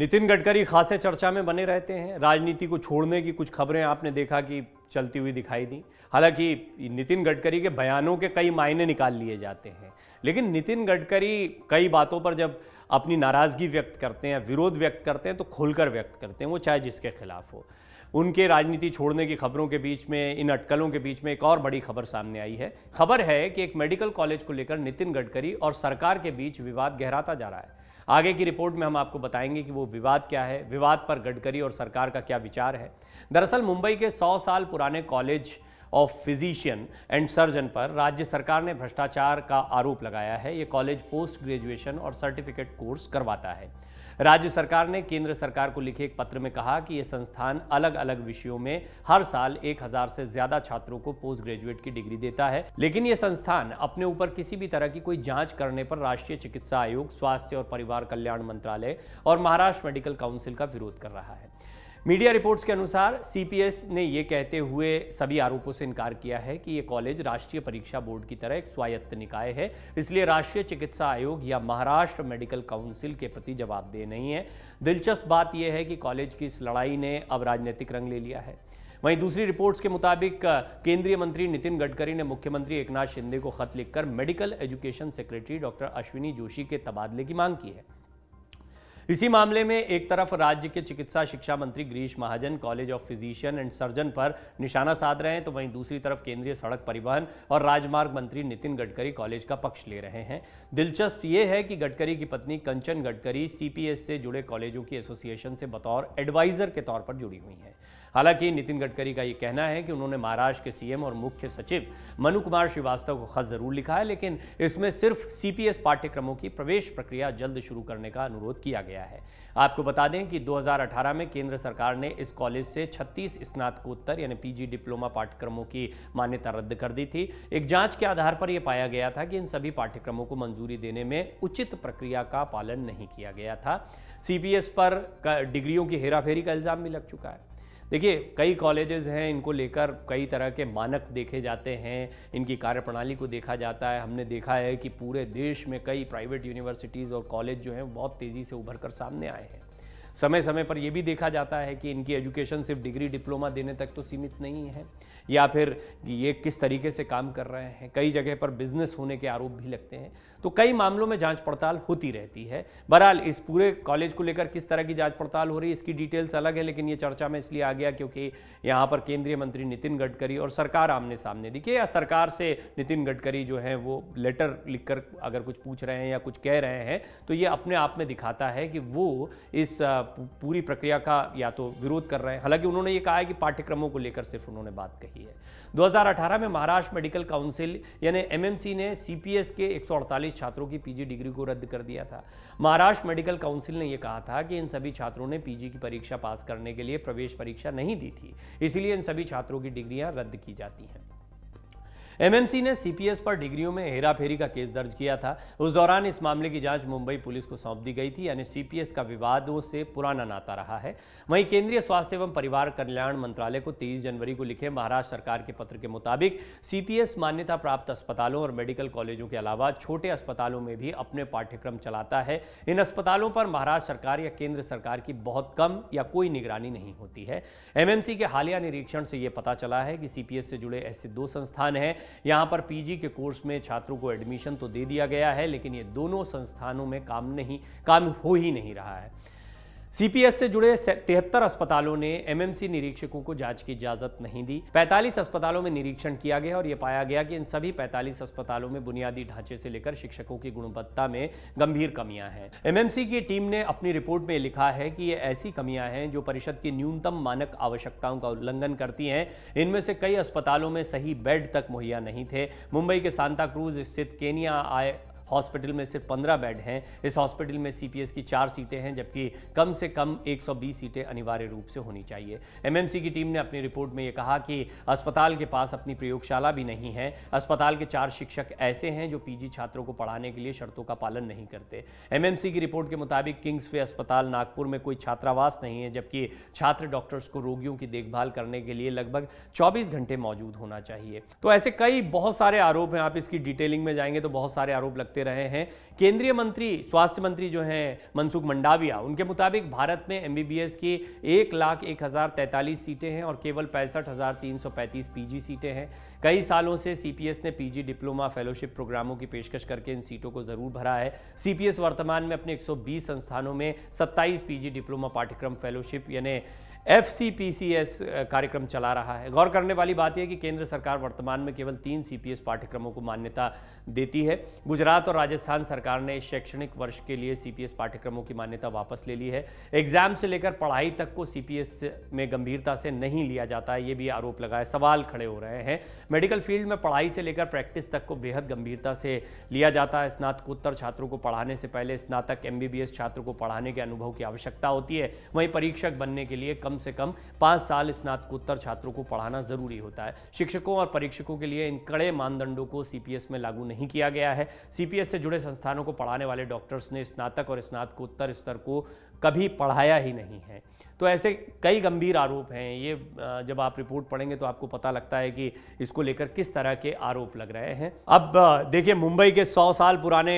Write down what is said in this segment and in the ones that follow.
नितिन गडकरी खासे चर्चा में बने रहते हैं राजनीति को छोड़ने की कुछ खबरें आपने देखा कि चलती हुई दिखाई दी हालांकि नितिन गडकरी के बयानों के कई मायने निकाल लिए जाते हैं लेकिन नितिन गडकरी कई बातों पर जब अपनी नाराज़गी व्यक्त करते हैं विरोध व्यक्त करते हैं तो खुलकर व्यक्त करते हैं वो चाहे जिसके खिलाफ हो उनके राजनीति छोड़ने की खबरों के बीच में इन अटकलों के बीच में एक और बड़ी खबर सामने आई है खबर है कि एक मेडिकल कॉलेज को लेकर नितिन गडकरी और सरकार के बीच विवाद गहराता जा रहा है आगे की रिपोर्ट में हम आपको बताएंगे कि वो विवाद क्या है विवाद पर गडकरी और सरकार का क्या विचार है दरअसल मुंबई के सौ साल पुराने college of physician and surgeon पर राज्य सरकार ने भ्रष्टाचार का आरोप लगाया है ये कॉलेज पोस्ट ग्रेजुएशन और सर्टिफिकेट कोर्स करवाता है राज्य सरकार ने केंद्र सरकार को लिखे एक पत्र में कहा कि ये संस्थान अलग अलग विषयों में हर साल एक हजार से ज्यादा छात्रों को पोस्ट ग्रेजुएट की डिग्री देता है लेकिन ये संस्थान अपने ऊपर किसी भी तरह की कोई जांच करने पर राष्ट्रीय चिकित्सा आयोग स्वास्थ्य और परिवार कल्याण मंत्रालय और महाराष्ट्र मेडिकल काउंसिल का विरोध कर रहा है मीडिया रिपोर्ट्स के अनुसार सीपीएस ने ये कहते हुए सभी आरोपों से इनकार किया है कि ये कॉलेज राष्ट्रीय परीक्षा बोर्ड की तरह एक स्वायत्त निकाय है इसलिए राष्ट्रीय चिकित्सा आयोग या महाराष्ट्र मेडिकल काउंसिल के प्रति जवाबदेह नहीं है दिलचस्प बात यह है कि कॉलेज की इस लड़ाई ने अब राजनीतिक रंग ले लिया है वहीं दूसरी रिपोर्ट्स के मुताबिक केंद्रीय मंत्री नितिन गडकरी ने मुख्यमंत्री एकनाथ शिंदे को खत लिखकर medical education secretary doctor Ashwini Joshi के तबादले की मांग की है इसी मामले में एक तरफ राज्य के चिकित्सा शिक्षा मंत्री Girish Mahajan college of physician and surgeon पर निशाना साध रहे हैं तो वहीं दूसरी तरफ केंद्रीय सड़क परिवहन और राजमार्ग मंत्री नितिन गडकरी कॉलेज का पक्ष ले रहे हैं दिलचस्प ये है कि गडकरी की पत्नी कंचन गडकरी सीपीएस से जुड़े कॉलेजों की एसोसिएशन से बतौर एडवाइजर के तौर पर जुड़ी हुई हैं हालांकि नितिन गडकरी का ये कहना है कि उन्होंने महाराष्ट्र के सीएम और मुख्य सचिव मनु कुमार श्रीवास्तव को खत जरूर लिखा है लेकिन इसमें सिर्फ सीपीएस पाठ्यक्रमों की प्रवेश प्रक्रिया जल्द शुरू करने का अनुरोध किया गया गया है आपको बता दें कि 2018 में केंद्र सरकार ने इस कॉलेज से 36 स्नातकोत्तर यानी पीजी डिप्लोमा पाठ्यक्रमों की मान्यता रद्द कर दी थी एक जांच के आधार पर यह पाया गया था कि इन सभी पाठ्यक्रमों को मंजूरी देने में उचित प्रक्रिया का पालन नहीं किया गया था सीपीएस पर डिग्रियों की हेराफेरी का इल्जाम भी लग चुका है देखिए कई कॉलेजेस हैं इनको लेकर कई तरह के मानक देखे जाते हैं इनकी कार्यप्रणाली को देखा जाता है हमने देखा है कि पूरे देश में कई प्राइवेट यूनिवर्सिटीज़ और कॉलेज जो हैं बहुत तेज़ी से उभर कर सामने आए हैं समय समय पर यह भी देखा जाता है कि इनकी एजुकेशन सिर्फ डिग्री डिप्लोमा देने तक तो सीमित नहीं है या फिर ये किस तरीके से काम कर रहे हैं कई जगह पर बिजनेस होने के आरोप भी लगते हैं तो कई मामलों में जांच पड़ताल होती रहती है बहरहाल इस पूरे कॉलेज को लेकर किस तरह की जांच पड़ताल हो रही है इसकी डिटेल्स अलग है लेकिन ये चर्चा में इसलिए आ गया क्योंकि यहाँ पर केंद्रीय मंत्री नितिन गडकरी और सरकार आमने सामने दिखे या सरकार से नितिन गडकरी जो है वो लेटर लिखकर अगर कुछ पूछ रहे हैं या कुछ कह रहे हैं तो ये अपने आप में दिखाता है कि वो इस पूरी प्रक्रिया का या तो विरोध कर रहे हैं हालांकि उन्होंने ये कहा है कि पाठ्यक्रमों को लेकर सिर्फ उन्होंने बात कही है 2018 में महाराष्ट्र मेडिकल काउंसिल यानी एमएमसी ने सीपीएस के 148 छात्रों की पीजी डिग्री को रद्द कर दिया था महाराष्ट्र मेडिकल काउंसिल ने यह कहा था कि इन सभी छात्रों ने पीजी की परीक्षा पास करने के लिए प्रवेश परीक्षा नहीं दी थी इसीलिए इन सभी छात्रों की डिग्रियां रद्द की जाती हैं एमएमसी ने सीपीएस पर डिग्रियों में हेराफेरी का केस दर्ज किया था उस दौरान इस मामले की जांच मुंबई पुलिस को सौंप दी गई थी यानी सीपीएस का विवादों से पुराना नाता रहा है वहीं केंद्रीय स्वास्थ्य एवं परिवार कल्याण मंत्रालय को तेईस जनवरी को लिखे महाराष्ट्र सरकार के पत्र के मुताबिक सीपीएस मान्यता प्राप्त अस्पतालों और मेडिकल कॉलेजों के अलावा छोटे अस्पतालों में भी अपने पाठ्यक्रम चलाता है इन अस्पतालों पर महाराष्ट्र सरकार या केंद्र सरकार की बहुत कम या कोई निगरानी नहीं होती है एमएमसी के हालिया निरीक्षण से यह पता चला है कि सीपीएस से जुड़े ऐसे दो संस्थान हैं यहाँ पर पीजी के कोर्स में छात्रों को एडमिशन तो दे दिया गया है लेकिन ये दोनों संस्थानों में काम नहीं काम हो ही नहीं रहा है सीपीएस से जुड़े तिहत्तर अस्पतालों ने एमएमसी निरीक्षकों को जांच की इजाजत नहीं दी 45 अस्पतालों में निरीक्षण किया गया और यह पाया गया कि इन सभी 45 अस्पतालों में बुनियादी ढांचे से लेकर शिक्षकों की गुणवत्ता में गंभीर कमियां हैं एमएमसी की टीम ने अपनी रिपोर्ट में लिखा है कि ये ऐसी कमियां हैं जो परिषद की न्यूनतम मानक आवश्यकताओं का उल्लंघन करती हैं इनमें से कई अस्पतालों में सही बेड तक मुहैया नहीं थे मुंबई के सांता क्रूज स्थित केनिया आय हॉस्पिटल में सिर्फ पंद्रह बेड हैं इस हॉस्पिटल में सीपीएस की चार सीटें हैं जबकि कम से कम 120 सीटें अनिवार्य रूप से होनी चाहिए एमएमसी की टीम ने अपनी रिपोर्ट में यह कहा कि अस्पताल के पास अपनी प्रयोगशाला भी नहीं है अस्पताल के चार शिक्षक ऐसे हैं जो पीजी छात्रों को पढ़ाने के लिए शर्तों का पालन नहीं करते एमएमसी की रिपोर्ट के मुताबिक किंग्स वे अस्पताल नागपुर में कोई छात्रावास नहीं है जबकि छात्र डॉक्टर्स को रोगियों की देखभाल करने के लिए लगभग 24 घंटे मौजूद होना चाहिए तो ऐसे कई बहुत सारे आरोप हैं आप इसकी डिटेलिंग में जाएंगे तो बहुत सारे आरोप लगते करते रहे हैं केंद्रीय मंत्री स्वास्थ्य मंत्री जो हैं मनसुख मंडाविया उनके मुताबिक भारत में एम की एक लाख एक हज़ार तैंतालीस सीटें हैं और केवल पैंसठ हज़ार तीन सौ पैंतीस पीजी सीटें हैं कई सालों से सीपीएस ने पीजी डिप्लोमा फेलोशिप प्रोग्रामों की पेशकश करके इन सीटों को ज़रूर भरा है सीपीएस वर्तमान में अपने एक संस्थानों में सत्ताईस पीजी डिप्लोमा पाठ्यक्रम फेलोशिप यानी एफ कार्यक्रम चला रहा है गौर करने वाली बात यह कि केंद्र सरकार वर्तमान में केवल तीन सी पाठ्यक्रमों को मान्यता देती है गुजरात और राजस्थान सरकार ने शैक्षणिक वर्ष के लिए सी पाठ्यक्रमों की मान्यता वापस ले ली है एग्जाम से लेकर पढ़ाई तक को सी में गंभीरता से नहीं लिया जाता है ये भी आरोप लगाए सवाल खड़े हो रहे हैं मेडिकल फील्ड में पढ़ाई से लेकर प्रैक्टिस तक को बेहद गंभीरता से लिया जाता है स्नातकोत्तर छात्रों को पढ़ाने से पहले स्नातक एम छात्र को पढ़ाने के अनुभव की आवश्यकता होती है वहीं परीक्षक बनने के लिए कम कम से कम पाँच साल स्नातकोत्तर छात्रों को पढ़ाना जरूरी होता है शिक्षकों और परीक्षकों के लिए इन कड़े मानदंडों को सी में लागू नहीं किया गया है सी से जुड़े संस्थानों को पढ़ाने वाले डॉक्टर्स ने स्नातक और स्नातकोत्तर स्तर को कभी पढ़ाया ही नहीं है तो ऐसे कई गंभीर आरोप हैं ये जब आप रिपोर्ट पढ़ेंगे तो आपको पता लगता है कि इसको लेकर किस तरह के आरोप लग रहे हैं अब देखिए मुंबई के सौ साल पुराने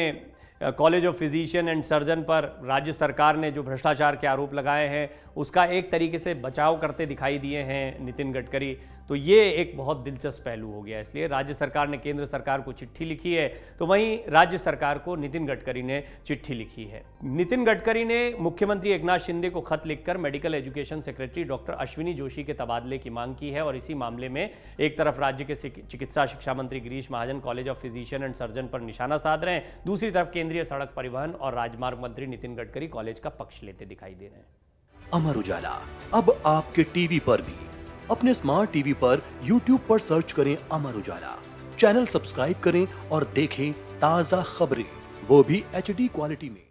college of physician and surgeon पर राज्य सरकार ने जो भ्रष्टाचार के आरोप लगाए हैं उसका एक तरीके से बचाव करते दिखाई दिए हैं नितिन गडकरी तो ये एक बहुत दिलचस्प पहलू हो गया इसलिए राज्य सरकार ने केंद्र सरकार को चिट्ठी लिखी है तो वहीं राज्य सरकार को नितिन गडकरी ने चिट्ठी लिखी है नितिन गडकरी ने मुख्यमंत्री एकनाथ शिंदे को खत लिखकर medical education secretary doctor Ashwini Joshi के तबादले की मांग की है और इसी मामले में एक तरफ राज्य के चिकित्सा शिक्षा मंत्री Girish Mahajan college of physician and surgeon पर निशाना साध रहे हैं दूसरी तरफ केंद्रीय सड़क परिवहन और राजमार्ग मंत्री नितिन गडकरी कॉलेज का पक्ष लेते दिखाई दे रहे हैं अमर उजाला अब आपके टीवी पर भी अपने स्मार्ट टीवी पर यूट्यूब पर सर्च करें अमर उजाला चैनल सब्सक्राइब करें और देखें ताजा खबरें वो भी एच क्वालिटी में